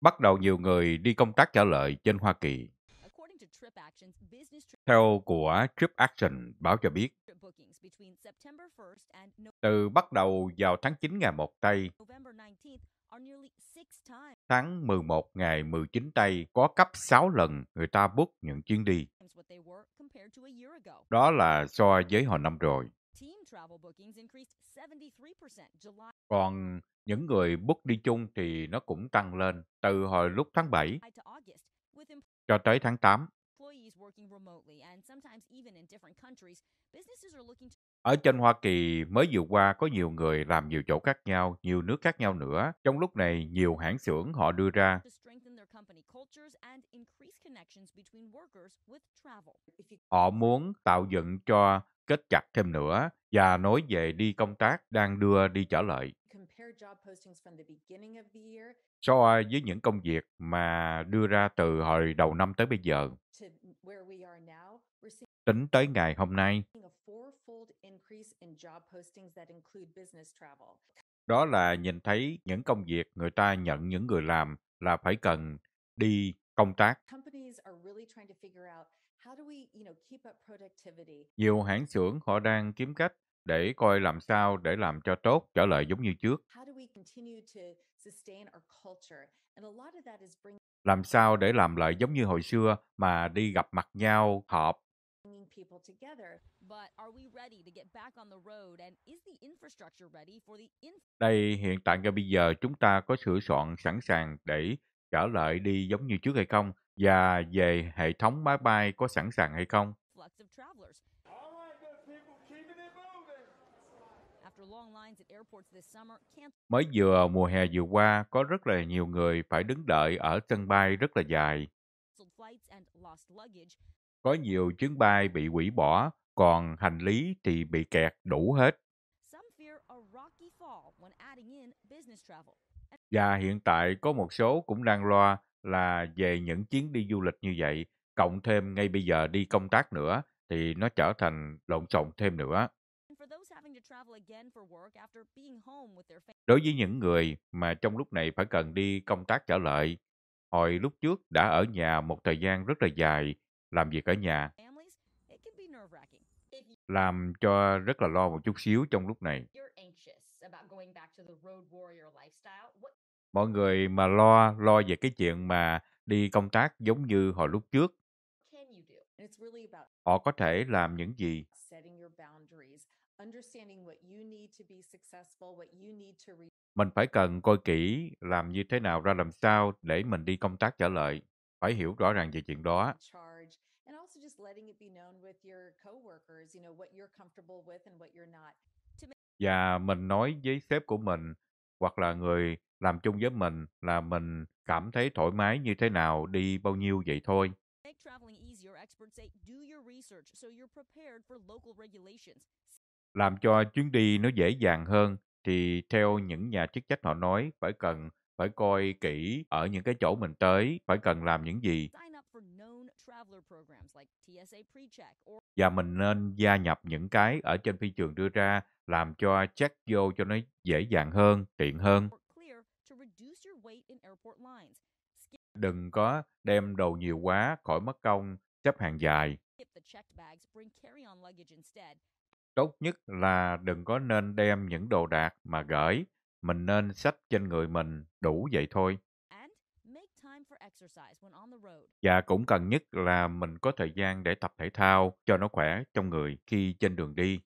Bắt đầu nhiều người đi công tác trả lợi trên Hoa Kỳ. Theo của Trip Action báo cho biết, từ bắt đầu vào tháng 9 ngày 1 Tây, tháng 11 ngày 19 Tây có cấp 6 lần người ta book những chuyến đi. Đó là so với hồi năm rồi. Còn những người book đi chung thì nó cũng tăng lên từ hồi lúc tháng 7 cho tới tháng 8. Ở trên Hoa Kỳ mới vừa qua có nhiều người làm nhiều chỗ khác nhau, nhiều nước khác nhau nữa. Trong lúc này, nhiều hãng xưởng họ đưa ra company cultures and increase connections between workers with travel. Họ muốn tạo dựng cho kết chặt thêm nữa và nói về đi công tác đang đưa đi trở lại. So với những công việc mà đưa ra từ hồi đầu năm tới bây giờ, tính tới ngày hôm nay, đó là nhìn thấy những công việc người ta nhận những người làm là phải cần đi công tác. Nhiều hãng xưởng họ đang kiếm cách để coi làm sao để làm cho tốt trở lại giống như trước. Làm sao để làm lại giống như hồi xưa mà đi gặp mặt nhau, họp. Đây hiện tại cho bây giờ chúng ta có sửa soạn sẵn sàng để trở lại đi giống như trước hay không và về hệ thống máy bay có sẵn sàng hay không. Mới vừa mùa hè vừa qua, có rất là nhiều người phải đứng đợi ở sân bay rất là dài. Có nhiều chuyến bay bị hủy bỏ, còn hành lý thì bị kẹt đủ hết. Và hiện tại có một số cũng đang loa là về những chuyến đi du lịch như vậy, cộng thêm ngay bây giờ đi công tác nữa thì nó trở thành lộn xộn thêm nữa. Đối với những người mà trong lúc này phải cần đi công tác trở lại, hồi lúc trước đã ở nhà một thời gian rất là dài, làm việc ở nhà, làm cho rất là lo một chút xíu trong lúc này mọi người mà lo lo về cái chuyện mà đi công tác giống như hồi lúc trước họ có thể làm những gì mình phải cần coi kỹ làm như thế nào ra làm sao để mình đi công tác trở lại phải hiểu rõ ràng về chuyện đó và mình nói với sếp của mình hoặc là người làm chung với mình là mình cảm thấy thoải mái như thế nào đi bao nhiêu vậy thôi. Làm cho chuyến đi nó dễ dàng hơn thì theo những nhà chức trách họ nói phải cần phải coi kỹ ở những cái chỗ mình tới phải cần làm những gì và mình nên gia nhập những cái ở trên phi trường đưa ra làm cho check vô cho nó dễ dàng hơn, tiện hơn. Đừng có đem đồ nhiều quá, khỏi mất công, xếp hàng dài. Tốt nhất là đừng có nên đem những đồ đạc mà gửi, mình nên xách trên người mình đủ vậy thôi và cũng cần nhất là mình có thời gian để tập thể thao cho nó khỏe trong người khi trên đường đi